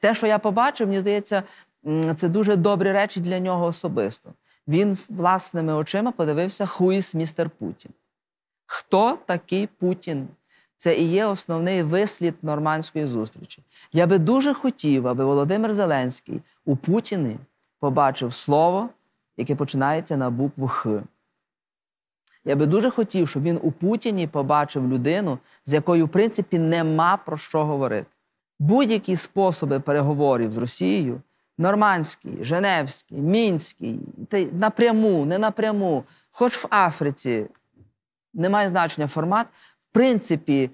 те, що я побачив, мені здається, це дуже добрі речі для нього особисто. Він власними очима подивився Хуїс містер Путін. Хто такий Путін? Це і є основний вислід нормандської зустрічі. Я би дуже хотів, аби Володимир Зеленський у Путіні побачив слово, яке починається на букву Х. Я би дуже хотів, щоб він у Путіні побачив людину, з якою, в принципі, нема про що говорити будь-які способи переговорів з Росією, нормандський, Женевський, Мінський, напряму, не напряму, хоч в Африці, не має значення формат, в принципі,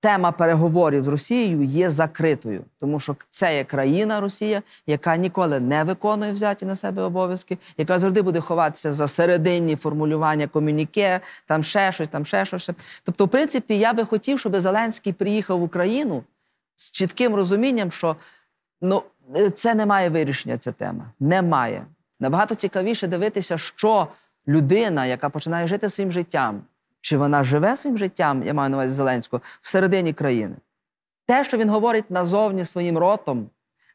тема переговорів з Росією є закритою, тому що це є країна Росія, яка ніколи не виконує взяті на себе обов'язки, яка завжди буде ховатися за серединні формулювання комюніке, там ще щось, там ще щось. Тобто, в принципі, я би хотів, щоб Зеленський приїхав в Україну з чітким розумінням, що ну, е, це не має вирішення, ця тема. Немає. Набагато цікавіше дивитися, що людина, яка починає жити своїм життям, чи вона живе своїм життям, я маю на увазі Зеленського, всередині країни. Те, що він говорить назовні своїм ротом,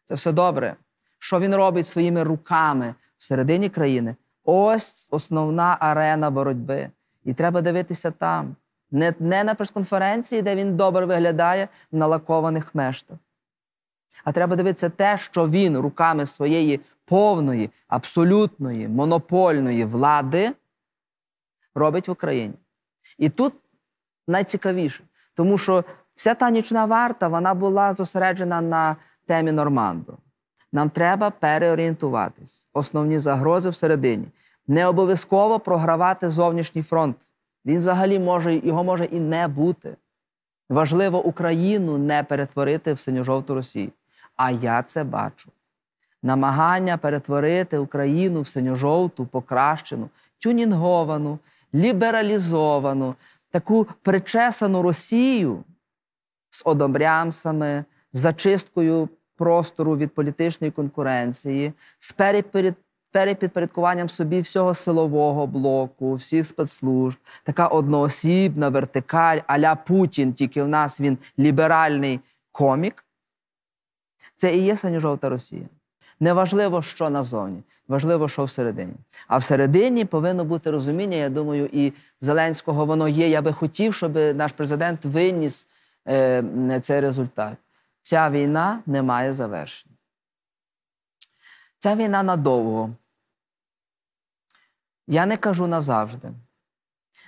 це все добре. Що він робить своїми руками всередині країни? Ось основна арена боротьби. І треба дивитися там не не на прес-конференції, де він добре виглядає в налакованих мештах. А треба дивитися те, що він руками своєї повної, абсолютної, монопольної влади робить в Україні. І тут найцікавіше, тому що вся та нічна варта вона була зосереджена на темі Норманду. Нам треба переорієнтуватись, основні загрози всередині. Не обов'язково програвати зовнішній фронт. Він взагалі може, його може і не бути. Важливо Україну не перетворити в синьо-жовту Росію. А я це бачу. Намагання перетворити Україну в синьо-жовту, покращену, тюнінговану, лібералізовану, таку причесану Росію з одобрямсами, з зачисткою простору від політичної конкуренції, з тепер під собі всього силового блоку, всіх спецслужб, така одноосібна вертикаль, аля Путін, тільки в нас він ліберальний комік. Це і є сані-жовта Росія. Неважливо, що назовні, важливо, що всередині. А всередині повинно бути розуміння. Я думаю, і Зеленського воно є. Я би хотів, щоб наш президент виніс е, цей результат. Ця війна не має завершення. Ця війна надовго. Я не кажу назавжди.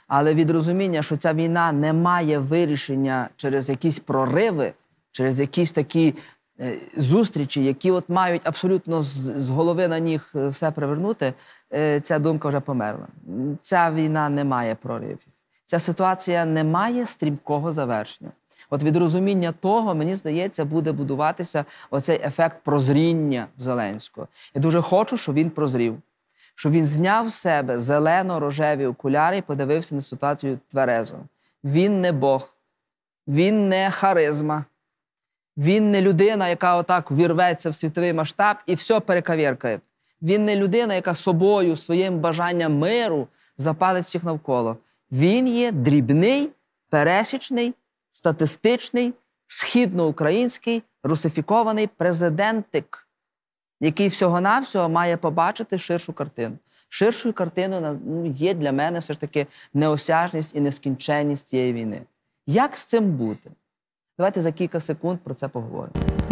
Але від розуміння, що ця війна не має вирішення через якісь прориви, через якісь такі е, зустрічі, які от мають абсолютно з голови на ніг е, все привернути, е, ця думка вже померла. Ця війна не має проривів. Ця ситуація не має стрімкого завершення. От від розуміння того, мені здається, буде будуватися оцей ефект прозріння Зеленського. Я дуже хочу, щоб він прозрів що він зняв з себе зелено-рожеві окуляри і подивився на ситуацію тверезо. Він не Бог, він не харизма, він не людина, яка отак вірветься в світовий масштаб і все перекавіркає. Він не людина, яка собою, своїм бажанням миру запалить всіх навколо. Він є дрібний, пересічний, статистичний, східноукраїнський русифікований президентик який всього-навсього має побачити ширшу картину. Ширшою картиною ну, є для мене все ж таки неосяжність і нескінченність цієї війни. Як з цим бути? Давайте за кілька секунд про це поговоримо.